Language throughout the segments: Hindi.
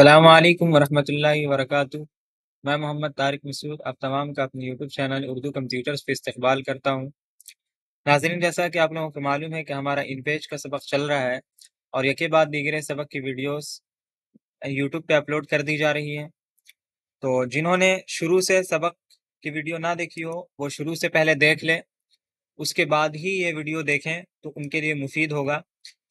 अल्लाम वरहमल वर्क मैं मोहम्मद तारिक मसूद आप तमाम का अपने यूट्यूब चैनल उर्दू कंप्यूटर्स पे इस्तबाल करता हूँ नाजरीन जैसा कि आप लोगों को मालूम है कि हमारा इन पेज का सबक चल रहा है और यके बाद दीगरे सबक की वीडियोस यूट्यूब पे अपलोड कर दी जा रही हैं तो जिन्होंने शुरू से सबक की वीडियो ना देखी हो वो शुरू से पहले देख लें उसके बाद ही ये वीडियो देखें तो उनके लिए मुफीद होगा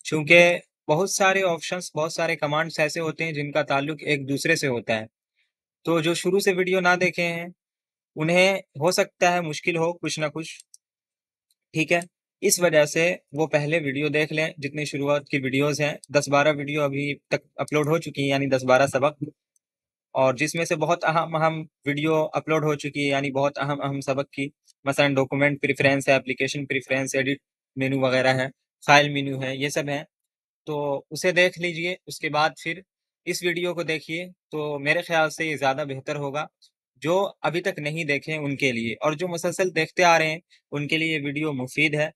चूँकि बहुत सारे ऑप्शंस बहुत सारे कमांड्स ऐसे होते हैं जिनका ताल्लुक एक दूसरे से होता है तो जो शुरू से वीडियो ना देखे हैं उन्हें हो सकता है मुश्किल हो कुछ ना कुछ ठीक है इस वजह से वो पहले वीडियो देख लें जितनी शुरुआत की वीडियोस हैं दस बारह वीडियो अभी तक अपलोड हो चुकी हैं यानी दस बारह सबक और जिसमें से बहुत अहम अहम वीडियो अपलोड हो चुकी है यानी बहुत अहम अहम सबक की मसलन डॉक्यूमेंट प्रेफरेंस है एप्लीकेशन प्रेफरेंस एडिट मेनू वगैरह है फाइल मेनू है ये सब हैं तो उसे देख लीजिए उसके बाद फिर इस वीडियो को देखिए तो मेरे ख्याल से ये ज़्यादा बेहतर होगा जो अभी तक नहीं देखे उनके लिए और जो मुसलसल देखते आ रहे हैं उनके लिए ये वीडियो मुफीद है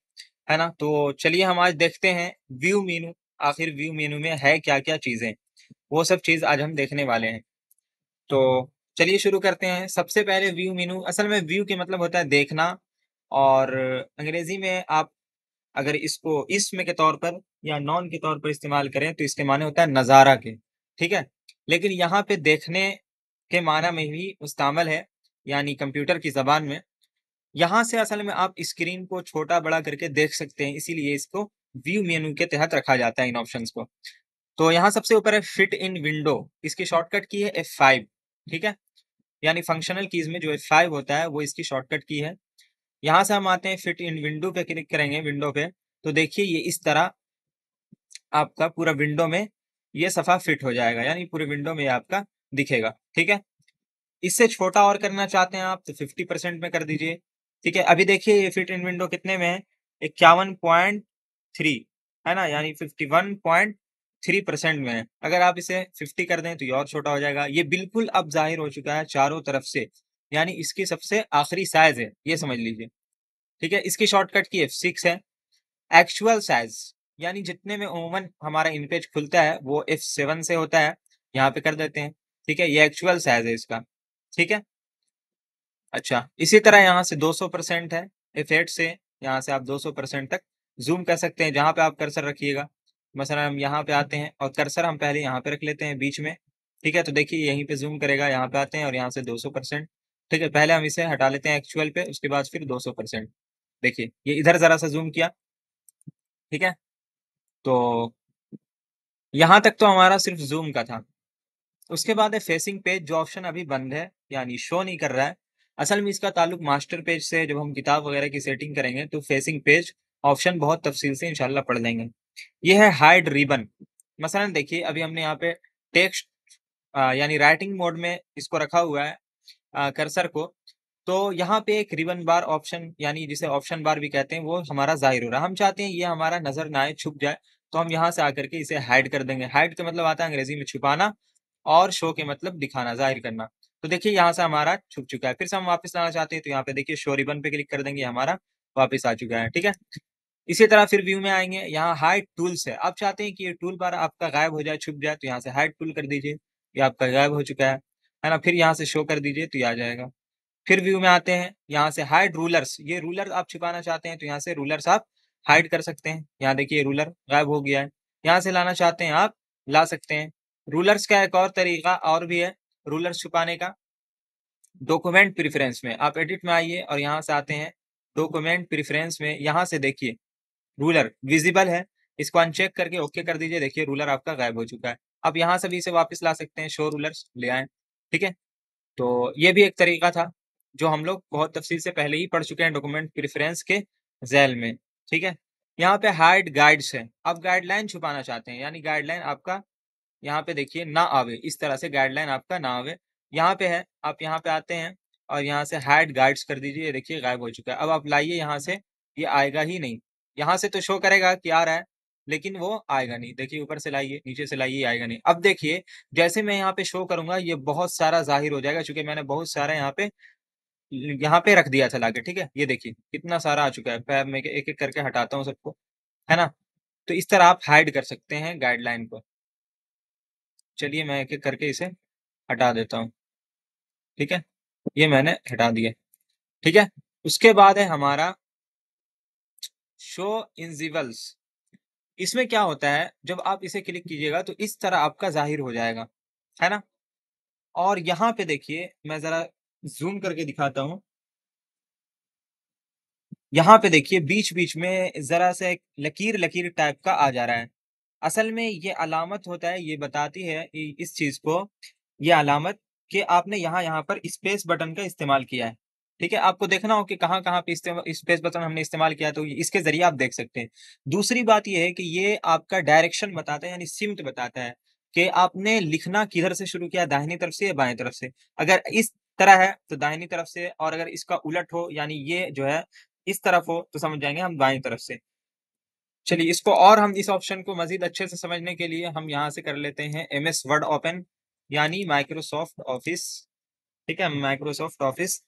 है ना तो चलिए हम आज देखते हैं व्यू मीनू आखिर व्यू मीनू में है क्या क्या चीज़ें वो सब चीज़ आज हम देखने वाले हैं तो चलिए शुरू करते हैं सबसे पहले व्यू मीनू असल में व्यू के मतलब होता है देखना और अंग्रेजी में आप अगर इसको इसमें के तौर पर या नॉन के तौर पर इस्तेमाल करें तो इसके माने होता है नज़ारा के ठीक है लेकिन यहाँ पे देखने के माना में भी उसमल है यानी कंप्यूटर की जबान में यहाँ से असल में आप स्क्रीन को छोटा बड़ा करके देख सकते हैं इसीलिए इसको व्यू मेनू के तहत रखा जाता है इन ऑप्शन को तो यहाँ सबसे ऊपर है फिट इन विंडो इसकी शॉर्टकट की है एफ फाइव ठीक है यानी फंक्शनल कीज में जो एफ फाइव होता है वो इसकी शॉर्टकट की है यहाँ से हम आते हैं फिट इन विंडो पे क्लिक करेंगे विंडो पे तो देखिए ये इस तरह आपका पूरा विंडो में ये सफ़ा फिट हो जाएगा यानी पूरे विंडो में आपका दिखेगा ठीक है इससे छोटा और करना चाहते हैं आप तो फिफ्टी परसेंट में कर दीजिए ठीक है अभी देखिए ये फिट इन विंडो कितने में है इक्यावन पॉइंट थ्री है ना यानी fifty one point three percent में है अगर आप इसे फिफ्टी कर दें तो ये और छोटा हो जाएगा ये बिल्कुल अब जाहिर हो चुका है चारों तरफ से यानी इसकी सबसे आखिरी साइज है ये समझ लीजिए ठीक है इसकी शॉर्टकट की एफ सिक्स है एक्चुअल साइज यानी जितने में उमूमन हमारा इनपेज खुलता है वो एफ सेवन से होता है यहाँ पे कर देते हैं ठीक है ये एक्चुअल साइज है इसका ठीक है अच्छा इसी तरह यहाँ से 200 परसेंट है एफ एट से यहाँ से आप 200 परसेंट तक जूम कर सकते हैं जहाँ पे आप कर्सर रखिएगा मसला हम यहाँ पे आते हैं और कर्सर हम पहले यहाँ पे रख लेते हैं बीच में ठीक है तो देखिए यहीं पे जूम करेगा यहाँ पे आते हैं और यहाँ से सौ परसेंट ठीक है पहले हम इसे हटा लेते हैं एक्चुअल पे उसके बाद फिर सौ परसेंट देखिए ये इधर जरा सा जूम किया ठीक है तो यहाँ तक तो हमारा सिर्फ जूम का था उसके बाद है फेसिंग पेज जो ऑप्शन अभी बंद है यानी शो नहीं कर रहा है असल में इसका ताल्लुक मास्टर पेज से जब हम किताब वगैरह की सेटिंग करेंगे तो फेसिंग पेज ऑप्शन बहुत तफसील से इंशाल्लाह पढ़ लेंगे ये है हाइड रिबन मसलन देखिए अभी हमने यहाँ पे टेक्स्ट यानी राइटिंग मोड में इसको रखा हुआ है आ, कर्सर को तो यहाँ पे एक रिबन बार ऑप्शन यानी जिसे ऑप्शन बार भी कहते हैं वो हमारा जाहिर हो रहा है हम चाहते हैं ये हमारा नजर ना आए छुप जाए तो हम यहाँ से आकर के इसे हाइड कर देंगे हाइड का मतलब आता है अंग्रेजी में छुपाना और शो के मतलब दिखाना जाहिर करना तो देखिए यहाँ से हमारा छुप चुका है फिर से हम वापस आना चाहते हैं तो यहाँ पे देखिए शो रिबन पे क्लिक कर देंगे हमारा वापस आ चुका है ठीक है इसी तरह फिर व्यू में आएंगे यहाँ हाइड टूल्स है आप चाहते हैं कि ये टूल बार आपका गायब हो जाए छुप जाए तो यहाँ से हाइड टूल कर दीजिए ये आपका गायब हो चुका है है ना फिर यहाँ से शो कर दीजिए तो ये आ जाएगा फिर व्यू में आते हैं यहाँ से हाइड रूलर्स ये रूलर आप छुपाना चाहते हैं तो यहाँ से रूलर्स आप हाइड कर सकते हैं यहाँ देखिए रूलर गायब हो गया है यहाँ से लाना चाहते हैं आप ला सकते हैं रूलर्स का एक और तरीका और भी है रूलर्स छुपाने का डॉक्यूमेंट प्रिफरेंस में आप एडिट में आइए और यहाँ से आते हैं डॉक्यूमेंट प्रिफरेंस में यहाँ से देखिए रूलर विजिबल है इसको अनचेक करके ओके कर दीजिए देखिए रूलर आपका गायब हो चुका है आप यहाँ से भी इसे वापस ला सकते हैं शो रूलर्स ले आए ठीक है तो ये भी एक तरीका था जो हम लोग बहुत तफसील से पहले ही पढ़ चुके हैं डॉक्यूमेंट प्रिफरेंस के जैल में ठीक है यहाँ पे हाइड गाइड्स है आप गाइडलाइन छुपाना चाहते हैं यानी गाइडलाइन आपका यहाँ पे देखिए ना आवे इस तरह से गाइडलाइन आपका ना आवे यहाँ पे है आप यहाँ पे आते हैं और यहाँ से हाइड गाइड्स कर दीजिए ये देखिए गायब हो चुका है अब आप लाइए यहाँ से ये यह आएगा ही नहीं यहाँ से तो शो करेगा कि आ रहा है लेकिन वो आएगा नहीं देखिए ऊपर से लाइए नीचे से लाइए आएगा नहीं अब देखिए जैसे मैं यहाँ पे शो करूंगा ये बहुत सारा जाहिर हो जाएगा क्योंकि मैंने बहुत सारा यहाँ पे यहाँ पे रख दिया था लाके ठीक है ये देखिए कितना सारा आ चुका है फैब में एक एक करके हटाता हूँ सबको है ना तो इस तरह आप हाइड कर सकते हैं गाइडलाइन को चलिए मैं एक एक करके इसे हटा देता हूँ ठीक है ये मैंने हटा दिया ठीक है उसके बाद है हमारा शो इंजिवल्स इसमें क्या होता है जब आप इसे क्लिक कीजिएगा तो इस तरह आपका जाहिर हो जाएगा है ना और यहाँ पे देखिए मैं ज़रा जूम करके दिखाता हूं यहाँ पे देखिए बीच बीच में जरा सा एक लकीर लकीर टाइप का आ जा रहा है असल में ये अलामत होता है ये बताती है इस चीज को ये अलामत कि आपने यहाँ यहाँ पर स्पेस बटन का इस्तेमाल किया है ठीक है आपको देखना हो कि कहाँ कहाँ पे स्पेस बटन हमने इस्तेमाल किया तो इसके जरिए आप देख सकते हैं दूसरी बात यह है कि ये आपका डायरेक्शन बताता है यानी सिमत बताता है कि आपने लिखना किधर से शुरू किया दाहिनी तरफ से या बाएं तरफ से अगर इस तरह है तो दाहिनी तरफ से और अगर इसका उलट हो यानी ये जो है इस तरफ हो तो समझ जाएंगे हम बाएं तरफ से चलिए इसको और हम इस ऑप्शन को मजीद अच्छे से समझने के लिए हम यहाँ से कर लेते हैं एम एस वर्ड ओपन यानी माइक्रोसॉफ्ट ऑफिस ठीक है माइक्रोसॉफ्ट ऑफिस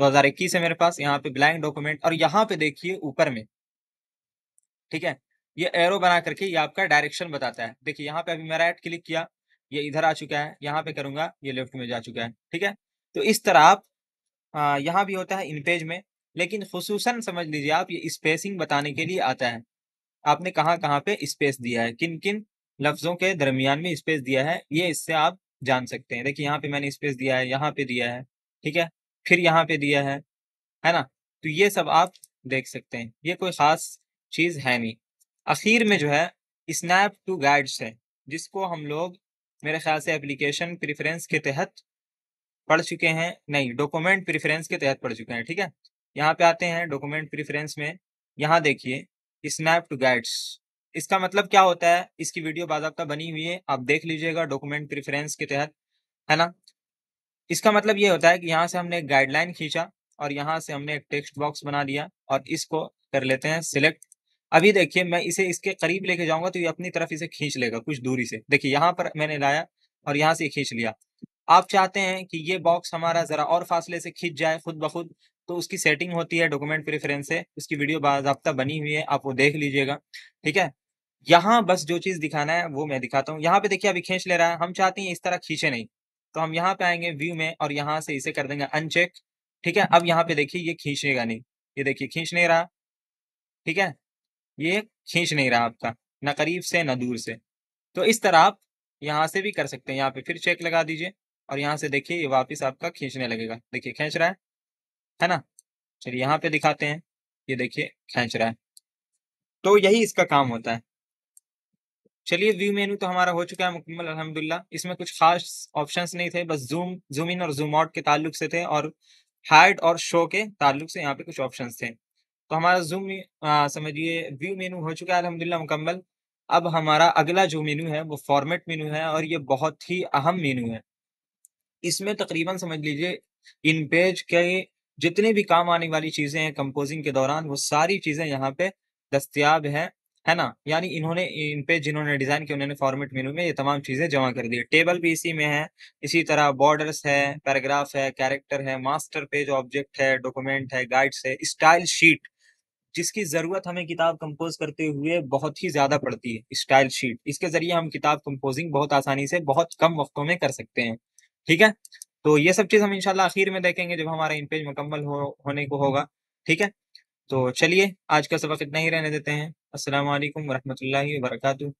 2021 है मेरे पास यहाँ पे ब्लैंक डॉक्यूमेंट और यहाँ पे देखिए ऊपर में ठीक है ये एरो बना करके ये आपका डायरेक्शन बताता है देखिए यहाँ पे अभी मैं राइट क्लिक किया ये इधर आ चुका है यहाँ पे करूंगा ये लेफ्ट में जा चुका है ठीक है तो इस तरह आप यहाँ भी होता है इन पेज में लेकिन खसूस समझ लीजिए आप ये स्पेसिंग बताने के लिए आता है आपने कहाँ कहाँ पे स्पेस दिया है किन किन लफ्जों के दरमियान में स्पेस दिया है ये इससे आप जान सकते हैं देखिए यहाँ पे मैंने स्पेस दिया है यहाँ पे दिया है ठीक है फिर यहाँ पे दिया है है ना तो ये सब आप देख सकते हैं ये कोई ख़ास चीज़ है नहीं अखीर में जो है स्नैप टू गाइड्स है जिसको हम लोग मेरे ख्याल से एप्लीकेशन प्रेफरेंस के तहत पढ़ चुके हैं नहीं डॉक्यूमेंट प्रिफरेंस के तहत पढ़ चुके हैं ठीक है यहाँ पे आते हैं डॉक्यूमेंट प्रिफरेंस में यहाँ देखिए स्नैप टू गाइड्स इसका मतलब क्या होता है इसकी वीडियो बाजाबता बनी हुई है आप देख लीजिएगा डॉक्यूमेंट प्रिफरेंस के तहत है ना इसका मतलब ये होता है कि यहाँ से हमने एक गाइडलाइन खींचा और यहाँ से हमने एक टेक्स्ट बॉक्स बना लिया और इसको कर लेते हैं सिलेक्ट अभी देखिए मैं इसे इसके करीब लेके जाऊंगा तो ये अपनी तरफ इसे खींच लेगा कुछ दूरी से देखिए यहाँ पर मैंने लाया और यहाँ से खींच लिया आप चाहते हैं कि ये बॉक्स हमारा ज़रा और फासले से खींच जाए खुद ब खुद तो उसकी सेटिंग होती है डॉक्यूमेंट प्रेफरेंस से उसकी वीडियो बाबा बनी हुई है आप वो देख लीजिएगा ठीक है यहाँ बस जो चीज़ दिखाना है वो मैं दिखाता हूँ यहाँ पे देखिए अभी खींच ले रहा है हम चाहते हैं इस तरह खींचे नहीं तो हम यहाँ पे आएंगे व्यू में और यहाँ से इसे कर देंगे अनचेक ठीक है अब यहाँ पे देखिए ये खींचेगा नहीं ये देखिए खींच नहीं रहा ठीक है ये खींच नहीं रहा आपका ना करीब से ना दूर से तो इस तरह आप यहाँ से भी कर सकते हैं यहाँ पे फिर चेक लगा दीजिए और यहाँ से देखिए ये वापिस आपका खींचने लगेगा देखिए खींच रहा है है ना चलिए यहाँ पे दिखाते हैं ये देखिए खींच रहा है तो यही इसका काम होता है चलिए व्यू मेनू तो हमारा हो चुका है मुकम्मल अलहमदिल्ला इसमें कुछ खास ऑप्शंस नहीं थे बस जूम जूम इन और जूम आउट के ताल्लुक से थे और हाइड और शो के ताल्लुक से यहाँ पे कुछ ऑप्शन थे तो हमारा जूम समझिए व्यू मेनू हो चुका है अलहमदिल्ला मुकम्मल अब हमारा अगला जो मेनू है वो फॉर्मेट मेनू है और ये बहुत ही अहम मेनू है इसमें तकरीबन समझ लीजिए इन पेज के जितने भी काम आने वाली चीजें हैं कंपोजिंग के दौरान वो सारी चीजें यहाँ पे दस्तियाब हैं है ना यानी इन्होंने इन पे जिन्होंने डिजाइन किया उन्होंने फॉर्मेट मेनू में ये तमाम चीजें जमा कर दी टेबल भी इसी में है इसी तरह बॉर्डर्स है पैराग्राफ है कैरेक्टर है मास्टर पेज ऑब्जेक्ट है डॉक्यूमेंट है गाइड्स है स्टाइल शीट जिसकी जरूरत हमें किताब कंपोज करते हुए बहुत ही ज्यादा पड़ती है स्टाइल शीट इसके जरिए हम किताब कंपोजिंग बहुत आसानी से बहुत कम वक्तों में कर सकते हैं ठीक है तो ये सब चीज हम इनशाला आखिर में देखेंगे जब हमारा इन पेज मुकम्मल हो, होने को होगा ठीक है तो चलिए आज का सबक इतना ही रहने देते हैं वरहमत वरहमल वरकू